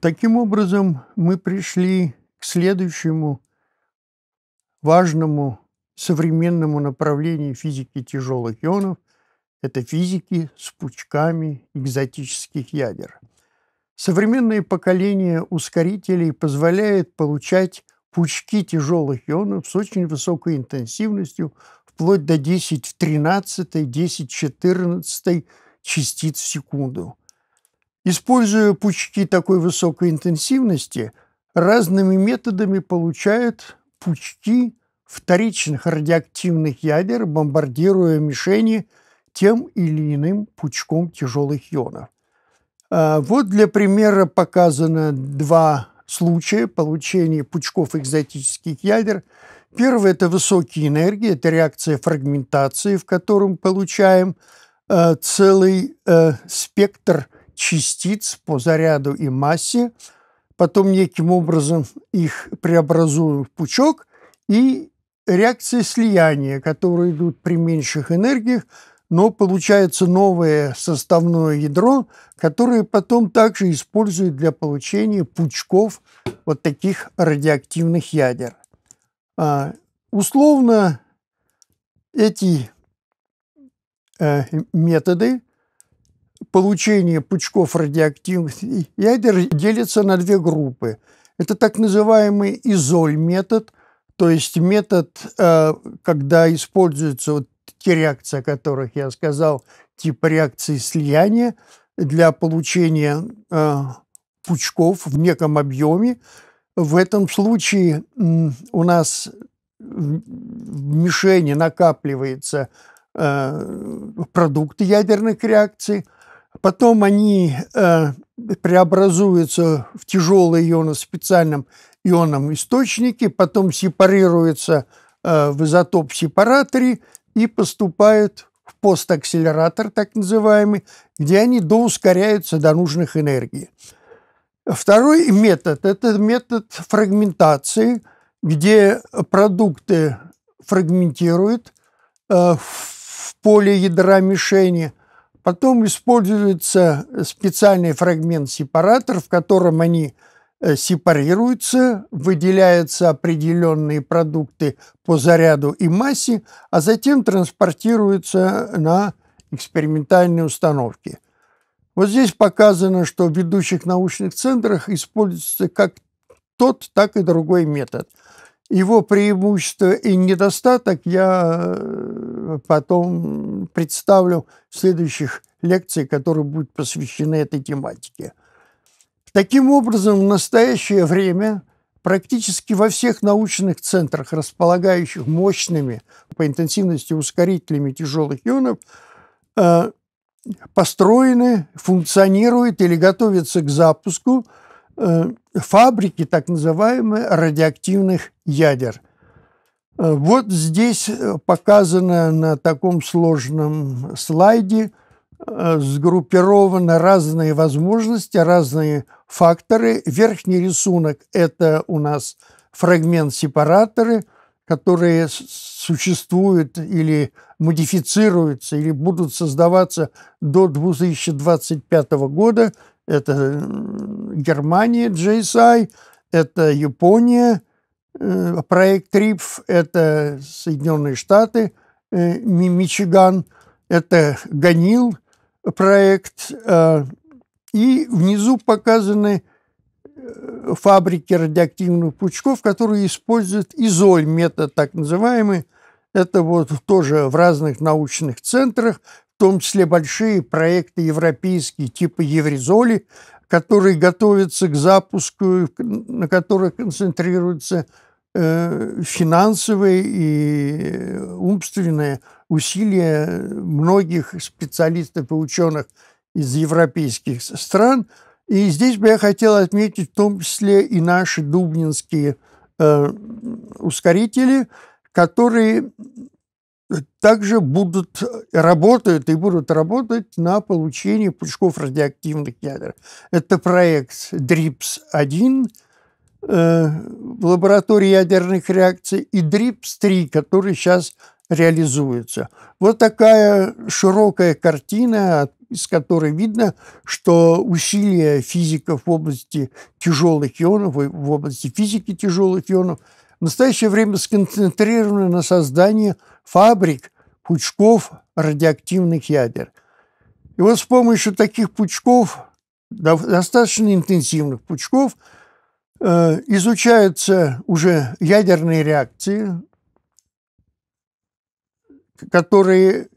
Таким образом, мы пришли к следующему важному современному направлению физики тяжелых ионов – это физики с пучками экзотических ядер. Современное поколение ускорителей позволяет получать пучки тяжелых ионов с очень высокой интенсивностью вплоть до 10 в 13, 10 в 14 частиц в секунду. Используя пучки такой высокой интенсивности, разными методами получают пучки вторичных радиоактивных ядер, бомбардируя мишени тем или иным пучком тяжелых ионов. А, вот для примера показано два случая получения пучков экзотических ядер. Первый это высокие энергии, это реакция фрагментации, в котором получаем а, целый э, спектр – частиц по заряду и массе, потом неким образом их преобразуем в пучок, и реакции слияния, которые идут при меньших энергиях, но получается новое составное ядро, которое потом также используют для получения пучков вот таких радиоактивных ядер. А, условно эти э, методы получения пучков радиоактивных ядер делится на две группы. Это так называемый изоль-метод, то есть метод, э, когда используются вот те реакции, о которых я сказал, типа реакции слияния для получения э, пучков в неком объеме. В этом случае у нас в мишени накапливается э, продукты ядерных реакций – Потом они э, преобразуются в тяжелые ионы в специальном ионном источнике, потом сепарируются э, в изотоп-сепараторе и поступают в постакселератор, так называемый, где они доускоряются до нужных энергий. Второй метод – это метод фрагментации, где продукты фрагментируют э, в поле ядра мишени – Потом используется специальный фрагмент-сепаратор, в котором они э, сепарируются, выделяются определенные продукты по заряду и массе, а затем транспортируются на экспериментальные установки. Вот здесь показано, что в ведущих научных центрах используется как тот, так и другой метод – его преимущество и недостаток я э, потом представлю в следующих лекциях, которые будут посвящены этой тематике. Таким образом, в настоящее время практически во всех научных центрах, располагающих мощными по интенсивности ускорителями тяжелых ионов, э, построены, функционируют или готовятся к запуску – Э, фабрики так называемые радиоактивных ядер. Э, вот здесь э, показано на таком сложном слайде сгруппированы разные возможности, разные факторы. Верхний рисунок – это у нас фрагмент-сепараторы, которые существуют или модифицируются, или будут создаваться до 2025 года – это э, Германия, GSI, это Япония, э, проект ТРИПФ, это Соединенные Штаты, э, Мичиган, это Ганил проект. И внизу показаны фабрики радиоактивных пучков, которые используют изоль метод так называемый. Это вот тоже в разных научных центрах, в том числе большие проекты европейские типа Евризоли, которые готовятся к запуску, на которых концентрируются э, финансовые и умственные усилия многих специалистов и ученых из европейских стран. И здесь бы я хотел отметить в том числе и наши дубнинские э, ускорители, которые также будут, э, работают и будут работать на получение пучков радиоактивных ядер. Это проект DRIPS-1 э, в лаборатории ядерных реакций и DRIPS-3, который сейчас реализуется. Вот такая широкая картина, из которой видно, что усилия физиков в области тяжелых ионов, в области физики тяжелых ионов – в настоящее время сконцентрированы на создании фабрик пучков радиоактивных ядер. И вот с помощью таких пучков, достаточно интенсивных пучков, э, изучаются уже ядерные реакции, которые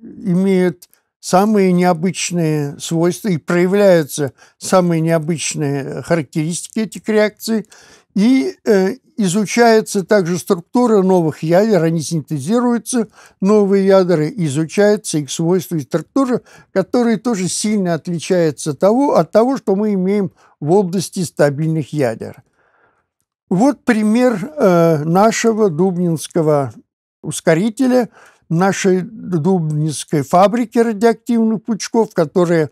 имеют самые необычные свойства и проявляются самые необычные э, характеристики этих реакций. И э, изучается также структура новых ядер, они синтезируются, новые ядра, изучается их свойства и структура, которые тоже сильно отличаются того, от того, что мы имеем в области стабильных ядер. Вот пример э, нашего дубнинского ускорителя – нашей Дубнинской фабрики радиоактивных пучков, которая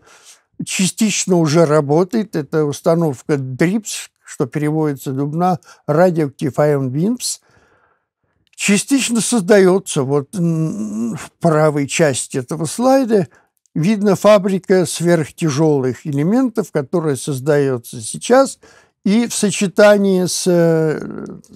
частично уже работает. Это установка ДРИПС, что переводится Дубна, Radioactive Ion Beams. Частично создается вот в правой части этого слайда видно фабрика сверхтяжелых элементов, которая создается сейчас, и в сочетании с э,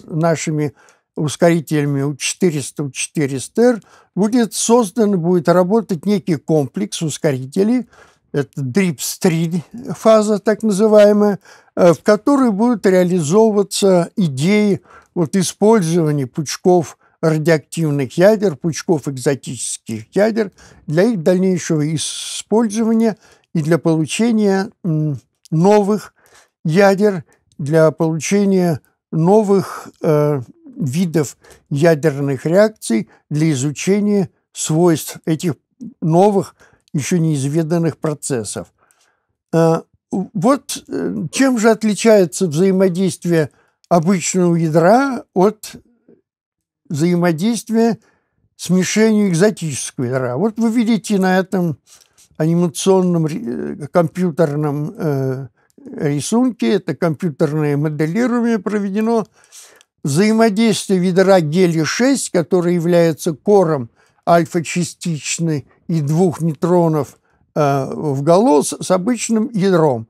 нашими ускорителями у 400-400R, у будет создан, будет работать некий комплекс ускорителей, это DRIPS-3 фаза так называемая, э, в которой будут реализовываться идеи вот использования пучков радиоактивных ядер, пучков экзотических ядер для их дальнейшего использования и для получения новых ядер, для получения новых э, видов ядерных реакций для изучения свойств этих новых, еще неизведанных процессов. Э, вот э, чем же отличается взаимодействие обычного ядра от взаимодействия смешению экзотического ядра. Вот вы видите на этом анимационном э, компьютерном рисунке, это компьютерное моделирование проведено, взаимодействие ядра гелия-6, который является кором альфа-частичной и двух нейтронов э, в гало с, обычным ядром.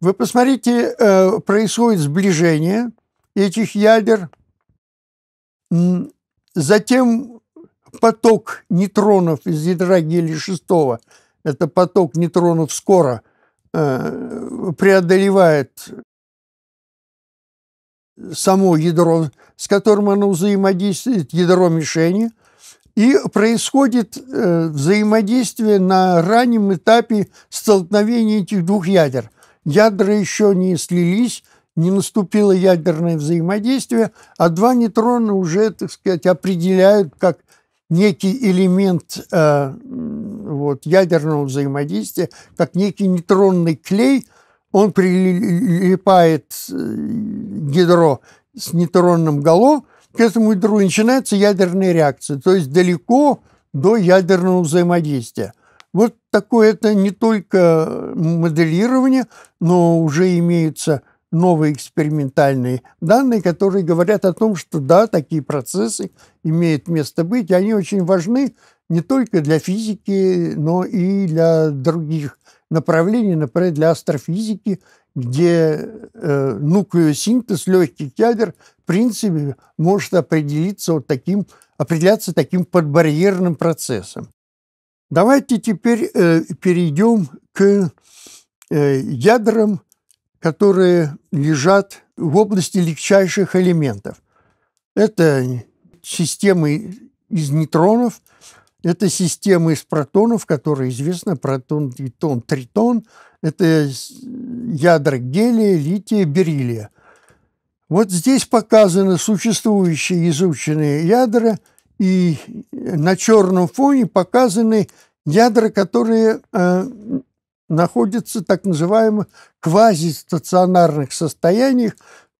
Вы посмотрите, э, происходит сближение этих ядер, затем поток нейтронов из ядра гелия 6, это поток нейтронов скоро, э, преодолевает само ядро, с которым оно взаимодействует, ядро мишени, и происходит э, взаимодействие на раннем этапе столкновения этих двух ядер. Ядра еще не слились, не наступило ядерное взаимодействие, а два нейтрона уже, так сказать, определяют как некий элемент э, вот, ядерного взаимодействия, как некий нейтронный клей – он прилипает э, ядро с нейтронным гало, к этому ядру и начинается ядерная реакция, то есть далеко до ядерного взаимодействия. Вот такое это не только моделирование, но уже имеются новые экспериментальные данные, которые говорят о том, что да, такие процессы имеют место быть, и они очень важны не только для физики, но и для других направлении, например, для астрофизики, где э, нуклеосинтез легких ядер в принципе может определиться вот таким, определяться таким подбарьерным процессом. Давайте теперь э, перейдем к э, ядрам, которые лежат в области легчайших элементов. Это системы из нейтронов, это система из протонов, которая известна, протон, тритон, тритон. Это ядра гелия, лития, бериллия. Вот здесь показаны существующие изученные ядра, и на черном фоне показаны ядра, которые э, находятся в так называемых квазистационарных состояниях,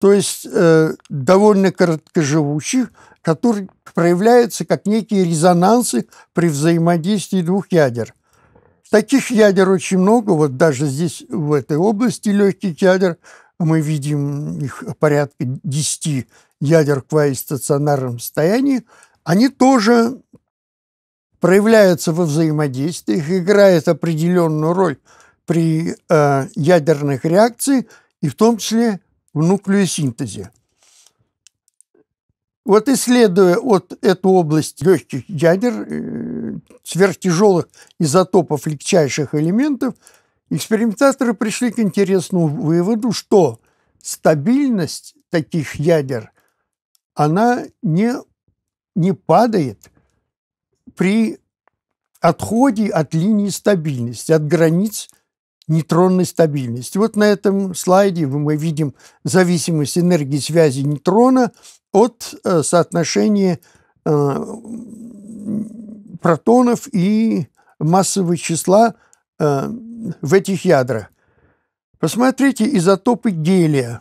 то есть э, довольно короткоживущих, которые проявляются как некие резонансы при взаимодействии двух ядер. Таких ядер очень много, вот даже здесь, в этой области легких ядер, мы видим их порядка 10 ядер в стационарном состоянии, они тоже проявляются во взаимодействии, их играет определенную роль при э, ядерных реакциях, и в том числе в нуклеосинтезе. Вот исследуя вот эту область легких ядер, э, сверхтяжелых изотопов легчайших элементов, экспериментаторы пришли к интересному выводу, что стабильность таких ядер, она не, не падает при отходе от линии стабильности, от границ – нейтронной стабильности. Вот на этом слайде мы видим зависимость энергии связи нейтрона от э, соотношения э, протонов и массового числа э, в этих ядрах. Посмотрите изотопы гелия.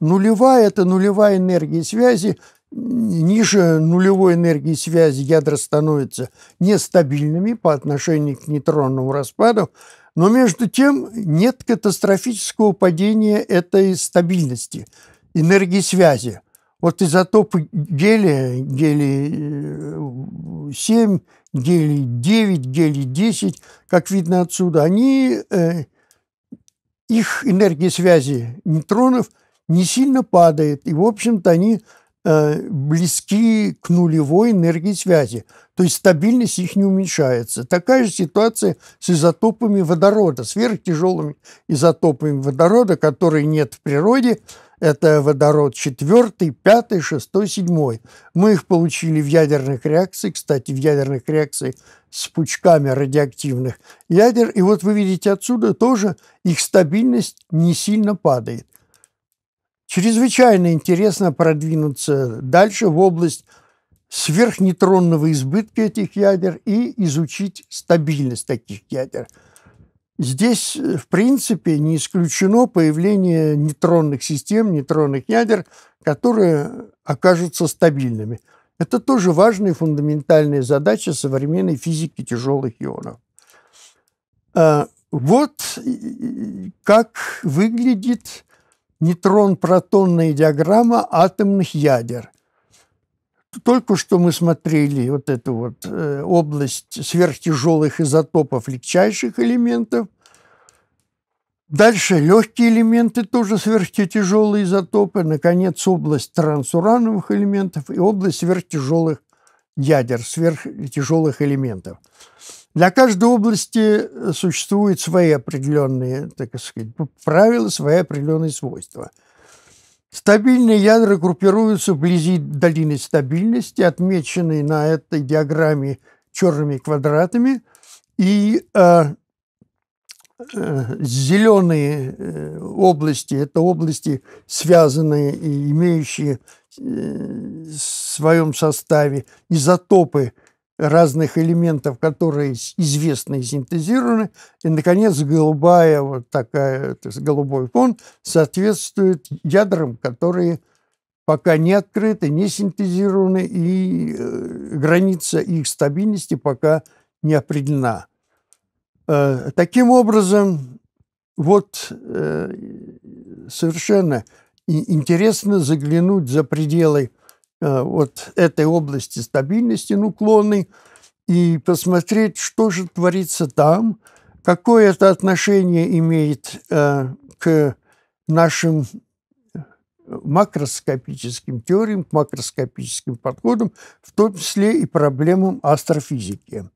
Нулевая – это нулевая энергия связи. Ниже нулевой энергии связи ядра становятся нестабильными по отношению к нейтронному распаду. Но между тем нет катастрофического падения этой стабильности, энергии связи. Вот изотопы гелия, гелий 7, э, гелий 9, гелий 10, как видно отсюда, они, э, их энергия связи нейтронов не сильно падает. И, в общем-то, они Э, близки к нулевой энергии связи. То есть стабильность их не уменьшается. Такая же ситуация с изотопами водорода, сверхтяжелыми изотопами водорода, которые нет в природе. Это водород 4, 5, 6, 7. Мы их получили в ядерных реакциях, кстати, в ядерных реакциях с пучками радиоактивных ядер. И вот вы видите отсюда тоже их стабильность не сильно падает чрезвычайно интересно продвинуться дальше в область сверхнейтронного избытка этих ядер и изучить стабильность таких ядер. Здесь, в принципе, не исключено появление нейтронных систем, нейтронных ядер, которые окажутся стабильными. Это тоже важная и фундаментальная задача современной физики тяжелых ионов. А, вот как выглядит нейтрон-протонная диаграмма атомных ядер. Только что мы смотрели вот эту вот э, область сверхтяжелых изотопов легчайших элементов. Дальше легкие элементы тоже сверхтяжелые изотопы. Наконец, область трансурановых элементов и область сверхтяжелых ядер, сверхтяжелых элементов. Для каждой области э, существуют свои определенные, так сказать, правила, свои определенные свойства. Стабильные ядра группируются вблизи долины стабильности, отмеченной на этой диаграмме черными квадратами, и э, э, зеленые э, области – это области, связанные и имеющие э, в своем составе изотопы – разных элементов, которые известны и синтезированы. И, наконец, голубая, вот такая, то есть голубой фон соответствует ядрам, которые пока не открыты, не синтезированы, и э, граница их стабильности пока не определена. Э, таким образом, вот э, совершенно интересно заглянуть за пределы Э, вот этой области стабильности нуклонной и посмотреть, что же творится там, какое это отношение имеет э, к нашим э, макроскопическим теориям, к макроскопическим подходам, в том числе и проблемам астрофизики.